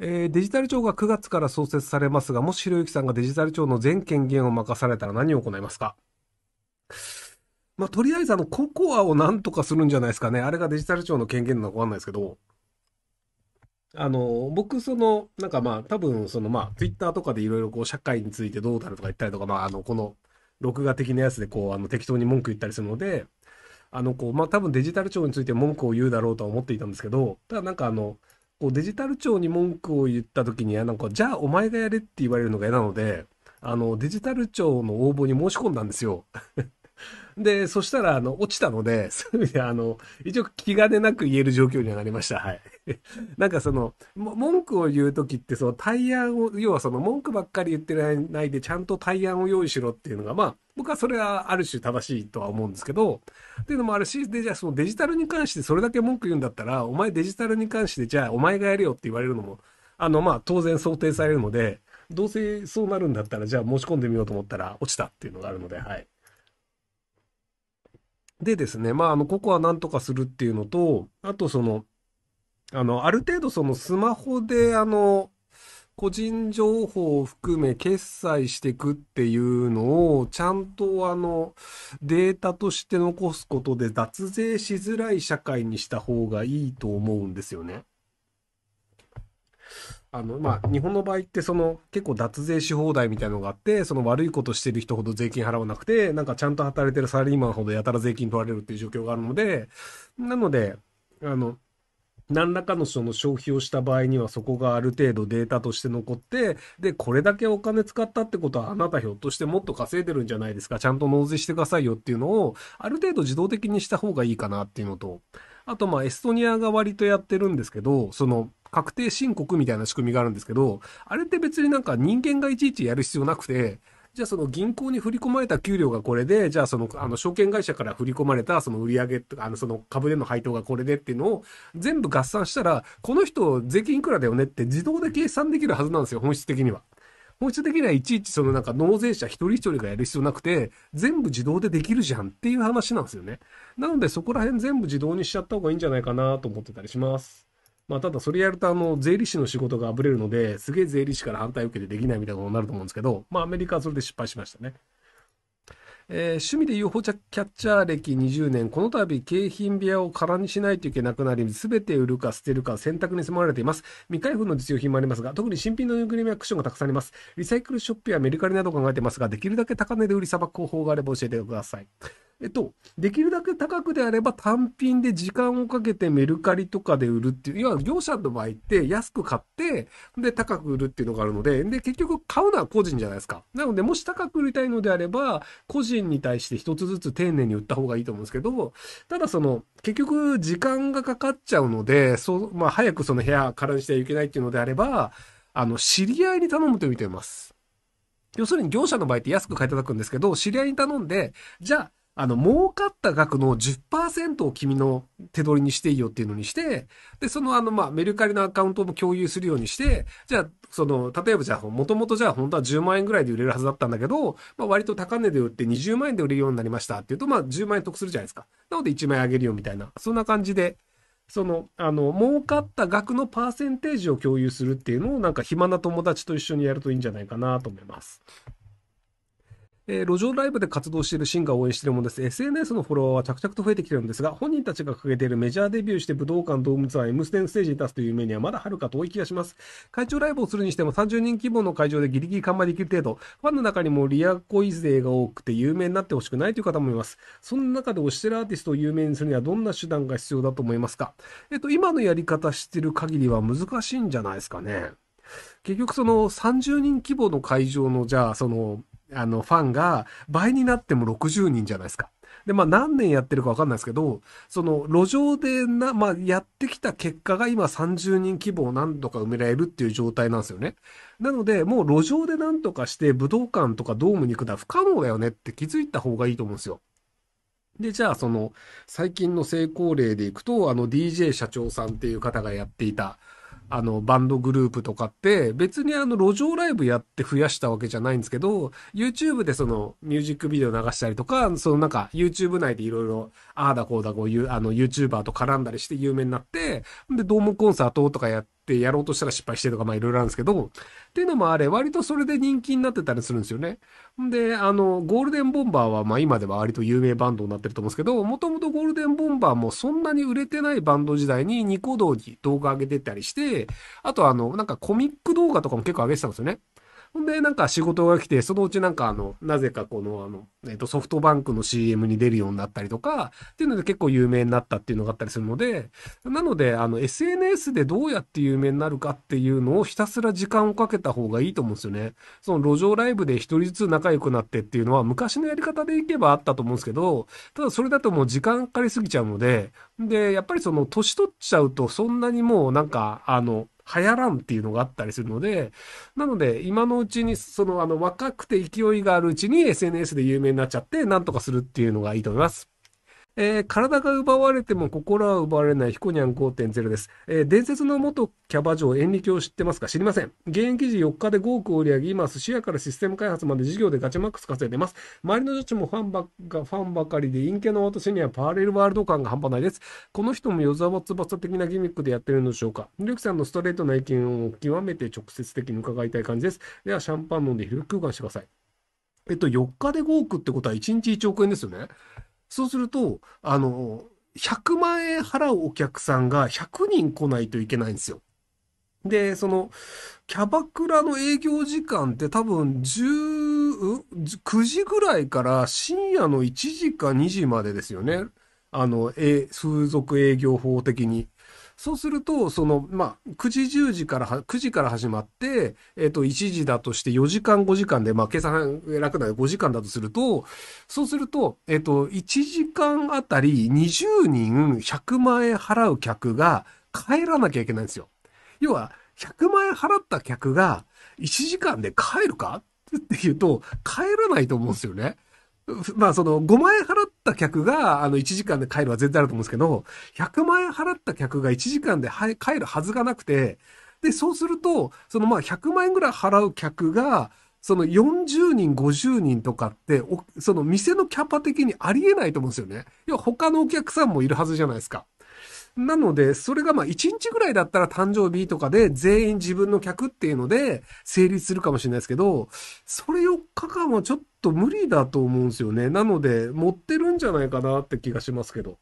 えー、デジタル庁が9月から創設されますが、もしひろゆきさんがデジタル庁の全権限を任されたら何を行いますかまあ、とりあえずあの、ココアをなんとかするんじゃないですかね。あれがデジタル庁の権限なのかわかんないですけど。あの、僕、その、なんかまあ、多分、そのまあ、ツイッターとかでいろいろこう、社会についてどうだるとか言ったりとか、まあ、あの、この、録画的なやつでこう、あの、適当に文句言ったりするので、あの、こう、まあ、多分デジタル庁について文句を言うだろうとは思っていたんですけど、ただなんかあの、こうデジタル庁に文句を言った時にはなんかじゃあお前がやれって言われるのが嫌なのであのデジタル庁の応募に申し込んだんですよ で、そしたら、あの、落ちたので、そういう意味で、あの、一応気兼ねなく言える状況にはなりました。はい。なんかその、文句を言うときって、その対案を、要はその文句ばっかり言ってないで、ちゃんと対案を用意しろっていうのが、まあ、僕はそれはある種正しいとは思うんですけど、っていうのもあるし、で、じゃあそのデジタルに関してそれだけ文句言うんだったら、お前デジタルに関して、じゃあお前がやれよって言われるのも、あの、まあ、当然想定されるので、どうせそうなるんだったら、じゃあ申し込んでみようと思ったら落ちたっていうのがあるので、はい。でですね、まあ、あの、ここはなんとかするっていうのと、あとその、あの、ある程度そのスマホで、あの、個人情報を含め決済していくっていうのを、ちゃんとあの、データとして残すことで脱税しづらい社会にした方がいいと思うんですよね。あの、まあ、日本の場合ってその結構脱税し放題みたいのがあって、その悪いことしてる人ほど税金払わなくて、なんかちゃんと働いてるサラリーマンほどやたら税金取られるっていう状況があるので、なので、あの、何らかのその消費をした場合にはそこがある程度データとして残って、で、これだけお金使ったってことはあなたひょっとしてもっと稼いでるんじゃないですか、ちゃんと納税してくださいよっていうのを、ある程度自動的にした方がいいかなっていうのと、あとまあエストニアが割とやってるんですけど、その、確定申告みたいな仕組みがあるんですけど、あれって別になんか人間がいちいちやる必要なくて、じゃあその銀行に振り込まれた給料がこれで、じゃあその、あの、証券会社から振り込まれたその売上とか、あの、その株での配当がこれでっていうのを全部合算したら、この人税金いくらだよねって自動で計算できるはずなんですよ、本質的には。本質的にはいちいちそのなんか納税者一人一人がやる必要なくて、全部自動でできるじゃんっていう話なんですよね。なのでそこら辺全部自動にしちゃった方がいいんじゃないかなと思ってたりします。まあ、ただそれやると、あの、税理士の仕事があぶれるので、すげえ税理士から反対受けてできないみたいなことになると思うんですけど、まあ、アメリカはそれで失敗しましたね。えー、趣味で UFO キャッチャー歴20年、この度景品部屋を空にしないといけなくなり、すべて売るか捨てるか選択に迫られています。未開封の実用品もありますが、特に新品のぬいぐるみやクッションがたくさんあります。リサイクルショップやメルカリなど考えてますが、できるだけ高値で売りさばく方法があれば教えてください。えっと、できるだけ高くであれば単品で時間をかけてメルカリとかで売るっていう、要は業者の場合って安く買って、で、高く売るっていうのがあるので、で、結局買うのは個人じゃないですか。なので、もし高く売りたいのであれば、個人に対して一つずつ丁寧に売った方がいいと思うんですけど、ただその、結局時間がかかっちゃうので、そう、まあ、早くその部屋からにしてはいけないっていうのであれば、あの、知り合いに頼むと見てます。要するに業者の場合って安く買い叩くんですけど、知り合いに頼んで、じゃあ、あの、儲かった額の10%を君の手取りにしていいよっていうのにして、で、そのあの、まメルカリのアカウントも共有するようにして、じゃあ、その、例えばじゃあ、もともとじゃあ本当は10万円ぐらいで売れるはずだったんだけど、ま割と高値で売って20万円で売れるようになりましたっていうと、まあ、10万円得するじゃないですか。なので1万円あげるよみたいな、そんな感じで、その、あの、儲かった額のパーセンテージを共有するっていうのを、なんか暇な友達と一緒にやるといいんじゃないかなと思います。えー、路上ライブで活動しているシンガーを応援しているものです。SNS のフォロワーは着々と増えてきているんですが、本人たちが掲げているメジャーデビューして武道館、ドームツアー、M ステンステージに立つという夢にはまだ遥か遠い気がします。会長ライブをするにしても30人規模の会場でギリギリ完売できる程度、ファンの中にもリアコイ勢が多くて有名になってほしくないという方もいます。そんな中で推してるアーティストを有名にするにはどんな手段が必要だと思いますかえっと、今のやり方してる限りは難しいんじゃないですかね。結局その30人規模の会場のじゃあそのあの、ファンが倍になっても60人じゃないですか。で、まあ何年やってるかわかんないですけど、その路上でな、まあやってきた結果が今30人規模を何とか埋められるっていう状態なんですよね。なので、もう路上で何とかして武道館とかドームに行くのは不可能だよねって気づいた方がいいと思うんですよ。で、じゃあ、その、最近の成功例でいくと、あの、DJ 社長さんっていう方がやっていた、あの、バンドグループとかって、別にあの、路上ライブやって増やしたわけじゃないんですけど、YouTube でその、ミュージックビデオ流したりとか、そのなんか、YouTube 内でいろいろ、ああだこうだこういう、あの、YouTuber と絡んだりして有名になって、で、ドームコンサートとかやって、ってやろうとしたら失敗してとか、まあいろいろるんですけど、っていうのもあれ、割とそれで人気になってたりするんですよね。んで、あの、ゴールデンボンバーは、まあ今では割と有名バンドになってると思うんですけど、もともとゴールデンボンバーもそんなに売れてないバンド時代にニコ動に動画上げてたりして、あとあの、なんかコミック動画とかも結構上げてたんですよね。ほんで、なんか仕事が来て、そのうちなんかあの、なぜかこのあの、えっ、と、ソフトバンクの CM に出るようになったりとか、っていうので結構有名になったっていうのがあったりするので、なので、あの、SNS でどうやって有名になるかっていうのをひたすら時間をかけた方がいいと思うんですよね。その路上ライブで一人ずつ仲良くなってっていうのは昔のやり方でいけばあったと思うんですけど、ただそれだともう時間かかりすぎちゃうので、で、やっぱりその年取っちゃうとそんなにもうなんか、あの、流行らんっていうのがあったりするので、なので、今のうちに、その、あの、若くて勢いがあるうちに SNS で有名になっちゃって、なんとかするっていうのがいいと思います。えー、体が奪われても心は奪われないヒコニャン5.0です。えー、伝説の元キャバ嬢、リ力を知ってますか知りません。現役時4日で5億を売り上げ、今、寿司屋からシステム開発まで事業でガチマックス稼いでます。周りの女子もファンばかファンばかりで、陰気の私にはパーレルワールド感が半端ないです。この人も与沢翼的なギミックでやってるのでしょうかミルクさんのストレートな意見を極めて直接的に伺いたい感じです。では、シャンパン飲んで昼空間してください。えっと、4日で5億ってことは1日1億円ですよね。そうすると、あの、100万円払うお客さんが100人来ないといけないんですよ。で、その、キャバクラの営業時間って多分10、9時ぐらいから深夜の1時か2時までですよね。あの、え、風俗営業法的に。そうすると、その、まあ、9時10時から、9時から始まって、えっ、ー、と、1時だとして4時間5時間で、まあ、計算楽なので5時間だとすると、そうすると、えっ、ー、と、1時間あたり20人100万円払う客が帰らなきゃいけないんですよ。要は、100万円払った客が1時間で帰るかって言うと、帰らないと思うんですよね。まあその5万円払った客があの1時間で帰るは絶対あると思うんですけど、100万円払った客が1時間で帰るはずがなくて、で、そうすると、そのまあ100万円ぐらい払う客が、その40人、50人とかって、その店のキャパ的にありえないと思うんですよね。要は他のお客さんもいるはずじゃないですか。なので、それがまあ1日ぐらいだったら誕生日とかで全員自分の客っていうので成立するかもしれないですけど、それ4日間はちょっと無理だと思うんですよね。なので、持ってるんじゃないかなって気がしますけど。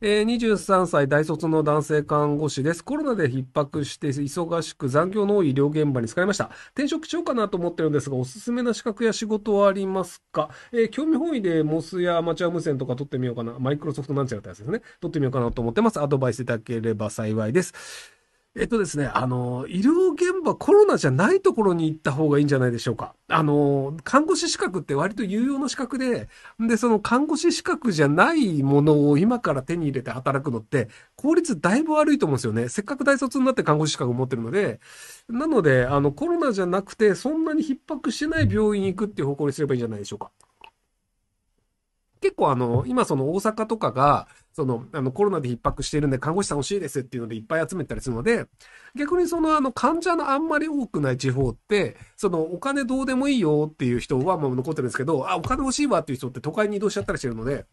えー、23歳大卒の男性看護師です。コロナで逼迫して忙しく残業の多い医療現場に疲れました。転職しようかなと思ってるんですが、おすすめな資格や仕事はありますかえー、興味本位でモスやアマチュア無線とか取ってみようかな。マイクロソフトなんちゃらってやつですね。取ってみようかなと思ってます。アドバイスいただければ幸いです。えっとですね、あの、医療現場、コロナじゃないところに行った方がいいんじゃないでしょうか。あの、看護師資格って割と有用の資格で、で、その看護師資格じゃないものを今から手に入れて働くのって、効率だいぶ悪いと思うんですよね。せっかく大卒になって看護師資格を持ってるので、なので、あの、コロナじゃなくて、そんなに逼迫してない病院行くっていう方向にすればいいんじゃないでしょうか。結構あの、今その大阪とかが、その、あの、コロナで逼迫しているんで、看護師さん欲しいですっていうのでいっぱい集めたりするので、逆にその、あの、患者のあんまり多くない地方って、その、お金どうでもいいよっていう人はもう残ってるんですけど、あ、お金欲しいわっていう人って都会に移動しちゃったりしてるので、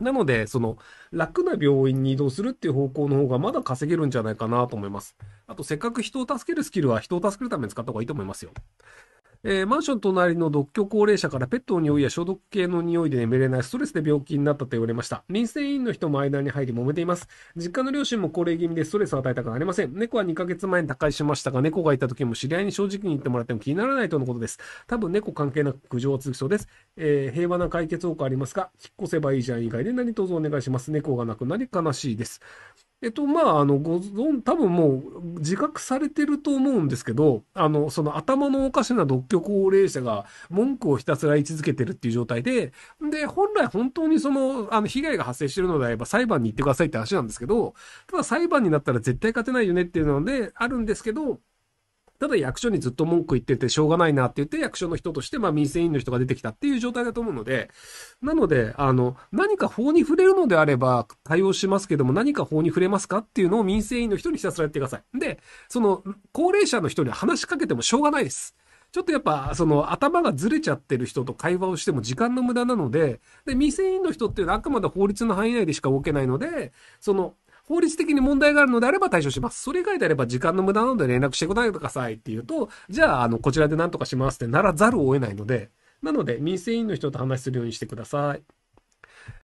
なので、その、楽な病院に移動するっていう方向の方がまだ稼げるんじゃないかなと思います。あと、せっかく人を助けるスキルは人を助けるために使った方がいいと思いますよ。えー、マンション隣の独居高齢者からペットの匂いや消毒系の匂いで眠れないストレスで病気になったと言われました。臨戦委員の人も間に入り揉めています。実家の両親も高齢気味でストレスを与えたくありません。猫は2ヶ月前に他界しましたが、猫がいた時も知り合いに正直に言ってもらっても気にならないとのことです。多分猫関係なく苦情は続きそうです。えー、平和な解決多くありますが、引っ越せばいいじゃん以外で何卒お願いします。猫が亡くなり悲しいです。えっと、まあ、あの、ご存、多分もう自覚されてると思うんですけど、あの、その頭のおかしな独居高齢者が文句をひたすら言い続けてるっていう状態で、で、本来本当にその、あの、被害が発生してるのであれば裁判に行ってくださいって話なんですけど、ただ裁判になったら絶対勝てないよねっていうので、あるんですけど、ただ役所にずっと文句言っててしょうがないなって言って役所の人として、まあ民生委員の人が出てきたっていう状態だと思うので、なので、あの、何か法に触れるのであれば対応しますけども、何か法に触れますかっていうのを民生委員の人にひたすらやってください。で、その、高齢者の人に話しかけてもしょうがないです。ちょっとやっぱ、その、頭がずれちゃってる人と会話をしても時間の無駄なので、で、未成員の人っていうのはあくまで法律の範囲内でしか動けないので、その、法律的に問題があるのであれば対処します。それ以外であれば時間の無駄なので連絡してくださいって言うと、じゃあ、あの、こちらで何とかしますってならざるを得ないので、なので、民生委員の人と話するようにしてください。